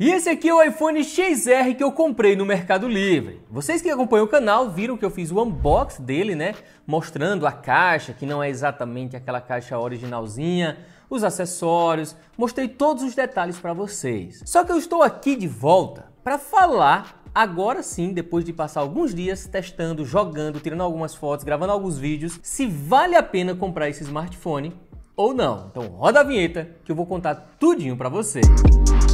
E esse aqui é o iPhone XR que eu comprei no Mercado Livre. Vocês que acompanham o canal viram que eu fiz o unboxing dele, né? Mostrando a caixa, que não é exatamente aquela caixa originalzinha, os acessórios, mostrei todos os detalhes para vocês. Só que eu estou aqui de volta para falar agora sim, depois de passar alguns dias testando, jogando, tirando algumas fotos, gravando alguns vídeos, se vale a pena comprar esse smartphone ou não. Então roda a vinheta que eu vou contar tudinho para vocês. Música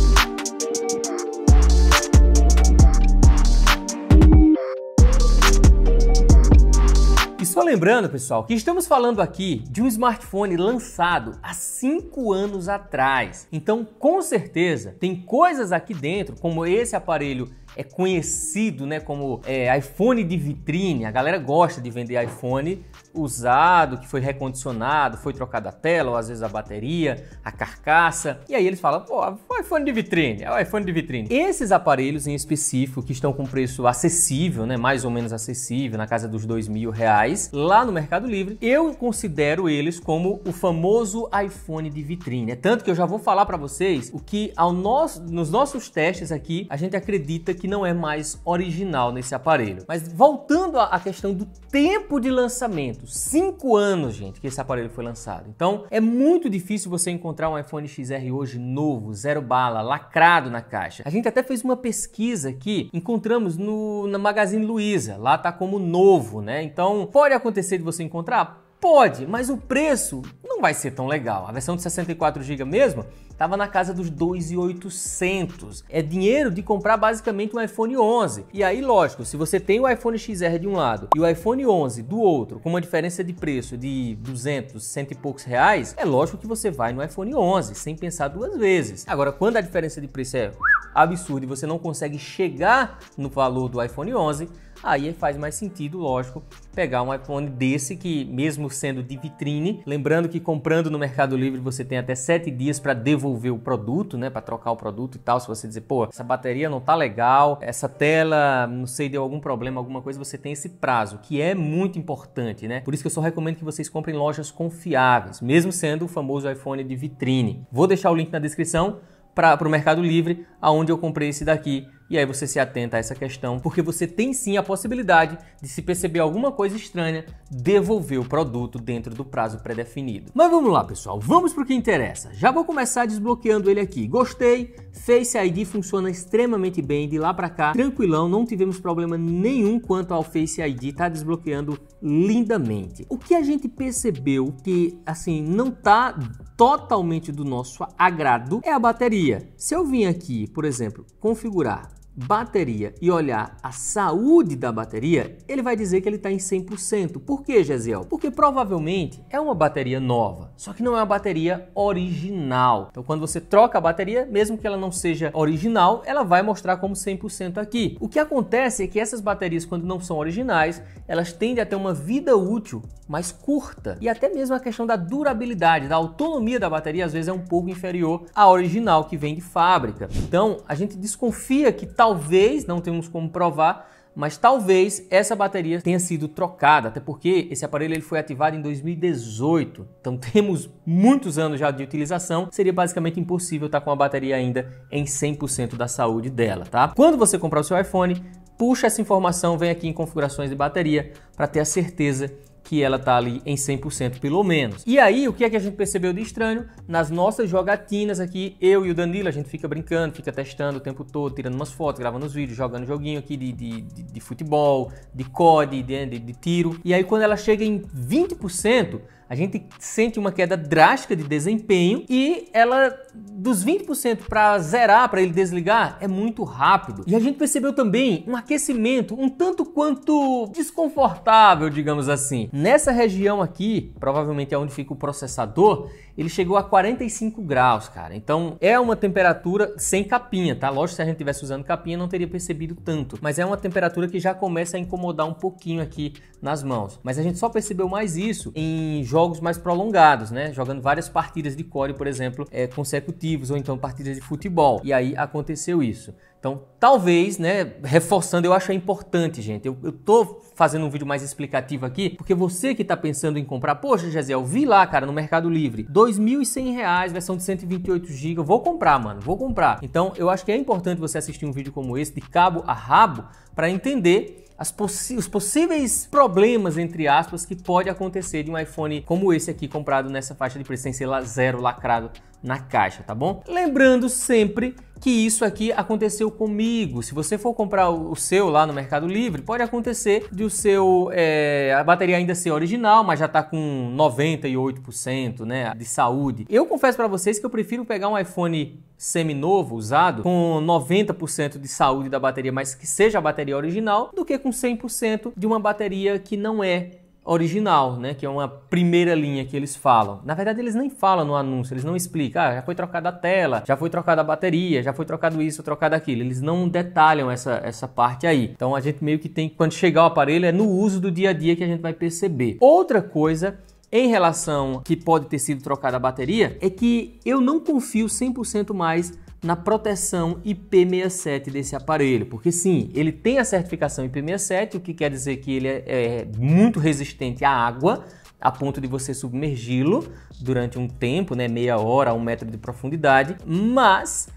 Só lembrando, pessoal, que estamos falando aqui de um smartphone lançado há 5 anos atrás. Então, com certeza, tem coisas aqui dentro, como esse aparelho é conhecido né, como é, iPhone de vitrine. A galera gosta de vender iPhone usado, que foi recondicionado, foi trocada a tela, ou às vezes a bateria, a carcaça. E aí eles falam, pô, é iPhone de vitrine, é o iPhone de vitrine. Esses aparelhos em específico, que estão com preço acessível, né, mais ou menos acessível, na casa dos dois mil reais, lá no Mercado Livre, eu considero eles como o famoso iPhone de vitrine. É tanto que eu já vou falar para vocês o que ao nosso, nos nossos testes aqui, a gente acredita que que não é mais original nesse aparelho. Mas voltando à questão do tempo de lançamento, 5 anos, gente, que esse aparelho foi lançado. Então, é muito difícil você encontrar um iPhone XR hoje novo, zero bala, lacrado na caixa. A gente até fez uma pesquisa aqui, encontramos no na Magazine Luiza, lá tá como novo, né? Então, pode acontecer de você encontrar Pode, mas o preço não vai ser tão legal. A versão de 64 GB mesmo estava na casa dos 2,800. É dinheiro de comprar basicamente um iPhone 11. E aí, lógico, se você tem o iPhone XR de um lado e o iPhone 11 do outro, com uma diferença de preço de 200, cento e poucos reais, é lógico que você vai no iPhone 11, sem pensar duas vezes. Agora, quando a diferença de preço é absurda e você não consegue chegar no valor do iPhone 11, aí faz mais sentido, lógico, pegar um iPhone desse que, mesmo sendo de vitrine, lembrando que comprando no Mercado Livre você tem até 7 dias para devolver o produto, né, para trocar o produto e tal. Se você dizer, pô, essa bateria não tá legal, essa tela, não sei, deu algum problema, alguma coisa, você tem esse prazo, que é muito importante, né? Por isso que eu só recomendo que vocês comprem lojas confiáveis, mesmo sendo o famoso iPhone de vitrine. Vou deixar o link na descrição para o Mercado Livre, aonde eu comprei esse daqui e aí você se atenta a essa questão, porque você tem sim a possibilidade de se perceber alguma coisa estranha, devolver o produto dentro do prazo pré-definido. Mas vamos lá, pessoal, vamos para o que interessa. Já vou começar desbloqueando ele aqui. Gostei, Face ID funciona extremamente bem de lá para cá, tranquilão, não tivemos problema nenhum quanto ao Face ID, tá desbloqueando lindamente. O que a gente percebeu que assim não tá totalmente do nosso agrado é a bateria. Se eu vim aqui, por exemplo, configurar bateria e olhar a saúde da bateria, ele vai dizer que ele está em 100%. Por que, Gesiel? Porque provavelmente é uma bateria nova, só que não é uma bateria original. Então, quando você troca a bateria, mesmo que ela não seja original, ela vai mostrar como 100% aqui. O que acontece é que essas baterias, quando não são originais, elas tendem a ter uma vida útil mais curta. E até mesmo a questão da durabilidade, da autonomia da bateria, às vezes é um pouco inferior à original que vem de fábrica. Então, a gente desconfia que tal talvez, não temos como provar, mas talvez essa bateria tenha sido trocada, até porque esse aparelho ele foi ativado em 2018, então temos muitos anos já de utilização, seria basicamente impossível estar com a bateria ainda em 100% da saúde dela, tá? Quando você comprar o seu iPhone, puxa essa informação, vem aqui em configurações de bateria para ter a certeza que ela tá ali em 100% pelo menos. E aí, o que é que a gente percebeu de estranho? Nas nossas jogatinas aqui, eu e o Danilo, a gente fica brincando, fica testando o tempo todo, tirando umas fotos, gravando os vídeos, jogando joguinho aqui de, de, de, de futebol, de COD, de, de, de tiro. E aí, quando ela chega em 20%, a gente sente uma queda drástica de desempenho e ela dos 20% para zerar, para ele desligar, é muito rápido. E a gente percebeu também um aquecimento um tanto quanto desconfortável, digamos assim. Nessa região aqui, provavelmente é onde fica o processador, ele chegou a 45 graus, cara. Então é uma temperatura sem capinha, tá? Lógico, se a gente tivesse usando capinha, não teria percebido tanto. Mas é uma temperatura que já começa a incomodar um pouquinho aqui nas mãos. Mas a gente só percebeu mais isso em jogos mais prolongados, né? Jogando várias partidas de core, por exemplo, é, consecutivos, ou então partidas de futebol. E aí aconteceu isso. Então, talvez, né, reforçando, eu acho importante, gente. Eu, eu tô fazendo um vídeo mais explicativo aqui, porque você que tá pensando em comprar, poxa, José, eu vi lá, cara, no Mercado Livre, R$ 2.100, versão de 128 GB, vou comprar, mano, vou comprar. Então, eu acho que é importante você assistir um vídeo como esse de cabo a rabo para entender os possíveis problemas, entre aspas, que pode acontecer de um iPhone como esse aqui, comprado nessa faixa de preço, sem ser zero lacrado na caixa, tá bom? Lembrando sempre que isso aqui aconteceu comigo. Se você for comprar o seu lá no Mercado Livre, pode acontecer de o seu é, a bateria ainda ser original, mas já tá com 98%, né, de saúde. Eu confesso para vocês que eu prefiro pegar um iPhone semi-novo, usado, com 90% de saúde da bateria, mas que seja a bateria original, do que com 100% de uma bateria que não é original, né? Que é uma primeira linha que eles falam. Na verdade, eles nem falam no anúncio, eles não explicam. Ah, já foi trocada a tela, já foi trocada a bateria, já foi trocado isso, trocado aquilo. Eles não detalham essa, essa parte aí. Então a gente meio que tem, quando chegar o aparelho, é no uso do dia a dia que a gente vai perceber. Outra coisa em relação que pode ter sido trocada a bateria é que eu não confio 100% mais na proteção IP67 desse aparelho, porque sim, ele tem a certificação IP67, o que quer dizer que ele é, é muito resistente à água, a ponto de você submergi-lo durante um tempo, né, meia hora, um metro de profundidade, mas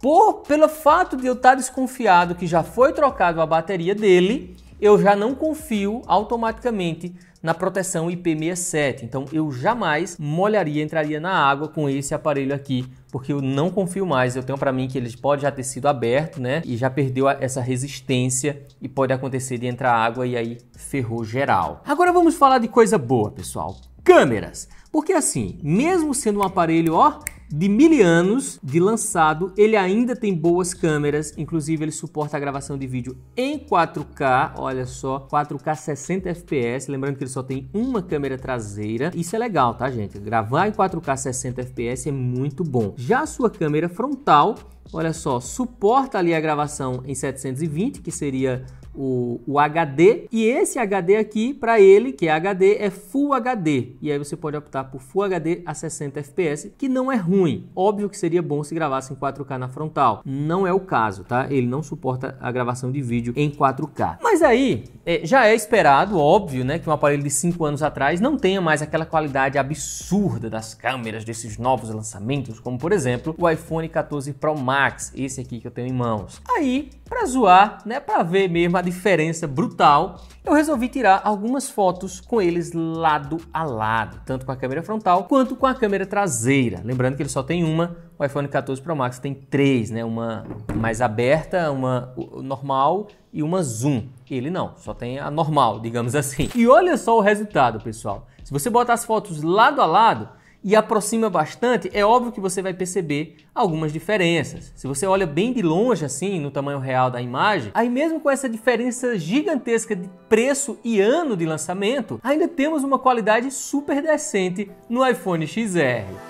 por pelo fato de eu estar desconfiado que já foi trocado a bateria dele, eu já não confio automaticamente na proteção IP67. Então eu jamais molharia, entraria na água com esse aparelho aqui, porque eu não confio mais. Eu tenho para mim que ele pode já ter sido aberto, né? E já perdeu essa resistência e pode acontecer de entrar água e aí ferrou geral. Agora vamos falar de coisa boa, pessoal. Câmeras. Porque assim, mesmo sendo um aparelho, ó, de mil anos de lançado, ele ainda tem boas câmeras, inclusive ele suporta a gravação de vídeo em 4K, olha só, 4K 60 FPS, lembrando que ele só tem uma câmera traseira. Isso é legal, tá, gente? Gravar em 4K 60 FPS é muito bom. Já a sua câmera frontal, olha só, suporta ali a gravação em 720, que seria o, o HD. E esse HD aqui, para ele, que é HD, é Full HD. E aí você pode optar por Full HD a 60 FPS, que não é ruim. Óbvio que seria bom se gravasse em 4K na frontal. Não é o caso, tá? Ele não suporta a gravação de vídeo em 4K. Mas aí, é, já é esperado, óbvio, né, que um aparelho de 5 anos atrás não tenha mais aquela qualidade absurda das câmeras desses novos lançamentos, como por exemplo o iPhone 14 Pro Max, esse aqui que eu tenho em mãos. Aí, pra zoar, né, para ver mesmo uma diferença brutal, eu resolvi tirar algumas fotos com eles lado a lado, tanto com a câmera frontal quanto com a câmera traseira. Lembrando que ele só tem uma, o iPhone 14 Pro Max tem três, né? Uma mais aberta, uma normal e uma zoom. Ele não, só tem a normal, digamos assim. E olha só o resultado, pessoal. Se você botar as fotos lado a lado, e aproxima bastante, é óbvio que você vai perceber algumas diferenças. Se você olha bem de longe assim, no tamanho real da imagem, aí mesmo com essa diferença gigantesca de preço e ano de lançamento, ainda temos uma qualidade super decente no iPhone XR.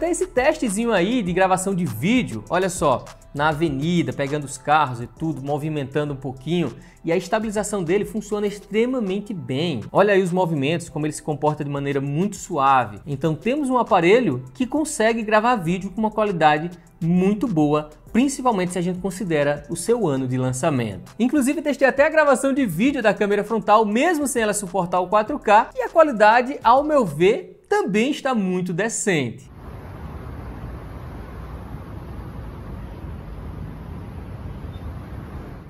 até esse testezinho aí de gravação de vídeo, olha só, na avenida, pegando os carros e tudo, movimentando um pouquinho, e a estabilização dele funciona extremamente bem. Olha aí os movimentos, como ele se comporta de maneira muito suave. Então temos um aparelho que consegue gravar vídeo com uma qualidade muito boa, principalmente se a gente considera o seu ano de lançamento. Inclusive testei até a gravação de vídeo da câmera frontal, mesmo sem ela suportar o 4K, e a qualidade, ao meu ver, também está muito decente.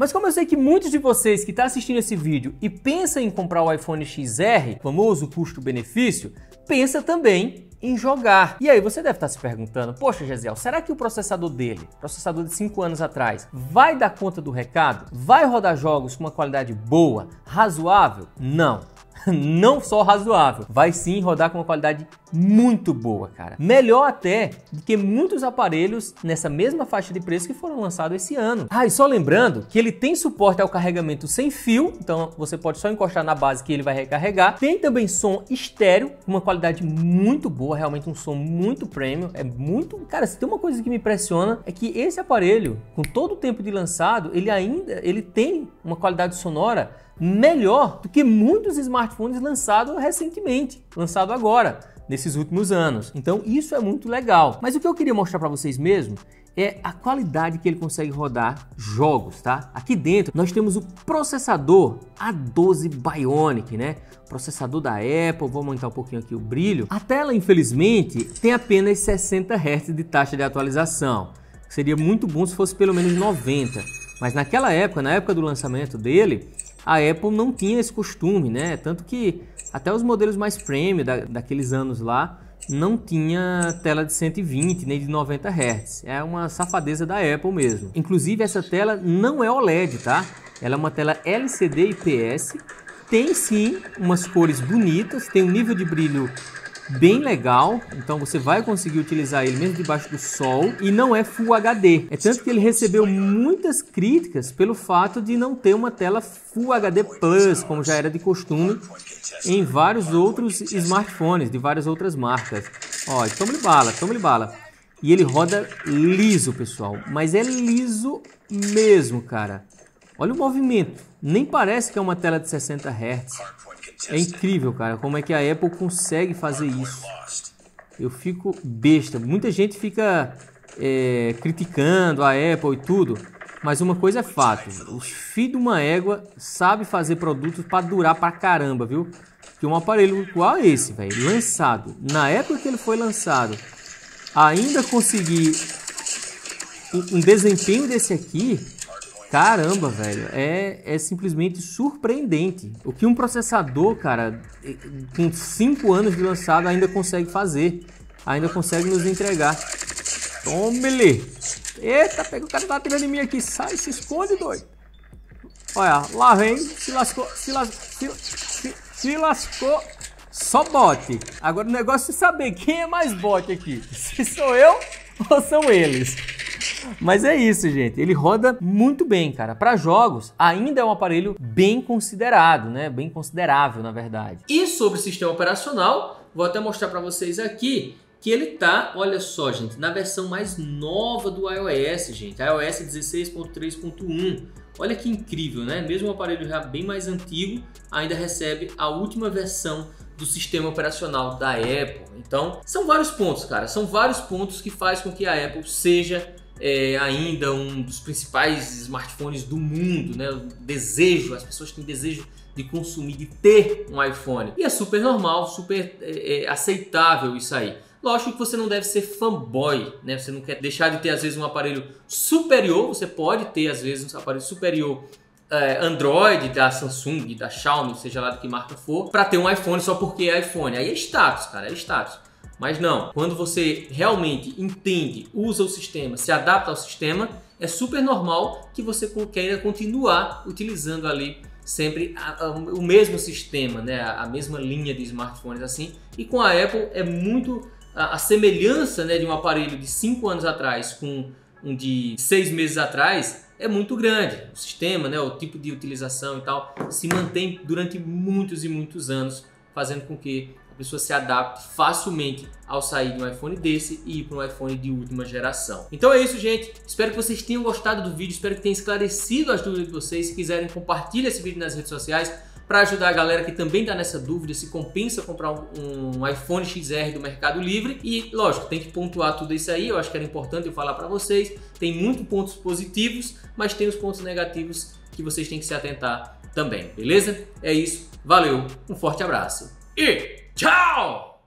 Mas como eu sei que muitos de vocês que estão tá assistindo esse vídeo e pensam em comprar o iPhone XR, famoso custo-benefício, pensa também em jogar. E aí você deve estar tá se perguntando, poxa, Gesiel, será que o processador dele, processador de 5 anos atrás, vai dar conta do recado? Vai rodar jogos com uma qualidade boa, razoável? Não. não só razoável, vai sim rodar com uma qualidade muito boa, cara. Melhor até do que muitos aparelhos nessa mesma faixa de preço que foram lançados esse ano. Ah, e só lembrando que ele tem suporte ao carregamento sem fio, então você pode só encostar na base que ele vai recarregar. Tem também som estéreo, uma qualidade muito boa, realmente um som muito premium, é muito... Cara, se tem uma coisa que me impressiona é que esse aparelho, com todo o tempo de lançado, ele ainda ele tem uma qualidade sonora melhor do que muitos smartphones lançados recentemente, lançado agora, nesses últimos anos. Então isso é muito legal. Mas o que eu queria mostrar para vocês mesmo é a qualidade que ele consegue rodar jogos, tá? Aqui dentro nós temos o processador A12 Bionic, né? Processador da Apple, vou aumentar um pouquinho aqui o brilho. A tela, infelizmente, tem apenas 60 Hz de taxa de atualização. Seria muito bom se fosse pelo menos 90, mas naquela época, na época do lançamento dele, a Apple não tinha esse costume, né? Tanto que até os modelos mais premium da, daqueles anos lá não tinha tela de 120 nem de 90 Hz. É uma safadeza da Apple mesmo. Inclusive essa tela não é OLED, tá? Ela é uma tela LCD IPS. Tem sim umas cores bonitas, tem um nível de brilho bem legal. Então você vai conseguir utilizar ele mesmo debaixo do sol e não é Full HD. É tanto que ele recebeu muitas críticas pelo fato de não ter uma tela Full HD Plus, como já era de costume em vários outros smartphones de várias outras marcas. Ó, toma-lhe bala, toma-lhe bala. E ele roda liso, pessoal, mas é liso mesmo, cara. Olha o movimento, nem parece que é uma tela de 60 Hz. É incrível, cara, como é que a Apple consegue fazer isso. Eu fico besta. Muita gente fica é, criticando a Apple e tudo, mas uma coisa é fato: os filhos de uma égua sabe fazer produtos para durar para caramba, viu? Que um aparelho igual esse, velho, lançado na época que ele foi lançado, ainda conseguir um desempenho desse aqui Caramba, velho, é, é simplesmente surpreendente. O que um processador, cara, com 5 anos de lançado ainda consegue fazer, ainda consegue nos entregar. Tome-lhe! Eita, pega o cara tá atirando em mim aqui, sai, se esconde, doido. Olha, lá vem, se lascou, se lascou, se, se, se lascou, só bote. Agora o negócio é saber quem é mais bote aqui, se sou eu ou são eles. Mas é isso, gente. Ele roda muito bem, cara. Para jogos, ainda é um aparelho bem considerado, né? Bem considerável, na verdade. E sobre o sistema operacional, vou até mostrar para vocês aqui que ele tá, olha só, gente, na versão mais nova do iOS, gente, iOS 16.3.1. Olha que incrível, né? Mesmo um aparelho já bem mais antigo, ainda recebe a última versão do sistema operacional da Apple. Então, são vários pontos, cara. São vários pontos que faz com que a Apple seja é, ainda um dos principais smartphones do mundo, né? O desejo, as pessoas têm desejo de consumir, de ter um iPhone. E é super normal, super é, é, aceitável isso aí. Lógico que você não deve ser fanboy, né? Você não quer deixar de ter às vezes um aparelho superior. Você pode ter às vezes um aparelho superior é, Android da Samsung, da Xiaomi, seja lá do que marca for, para ter um iPhone só porque é iPhone. Aí é status, cara, é status. Mas não, quando você realmente entende, usa o sistema, se adapta ao sistema, é super normal que você queira continuar utilizando ali sempre a, a, o mesmo sistema, né? A, a, mesma linha de smartphones assim. E com a Apple é muito a, semelhança né, de um aparelho de 5 anos atrás com um de 6 meses atrás é muito grande. O sistema, né, o tipo de utilização e tal se mantém durante muitos e muitos anos, fazendo com que pessoa se adapte facilmente ao sair de um iPhone desse e ir para um iPhone de última geração. Então é isso, gente. Espero que vocês tenham gostado do vídeo, espero que tenha esclarecido as dúvidas de vocês. Se quiserem, compartilhe esse vídeo nas redes sociais para ajudar a galera que também está nessa dúvida se compensa comprar um, iPhone XR do Mercado Livre. E, lógico, tem que pontuar tudo isso aí, eu acho que era importante eu falar para vocês. Tem muitos pontos positivos, mas tem os pontos negativos que vocês têm que se atentar também, beleza? É isso, valeu, um forte abraço e Ciao!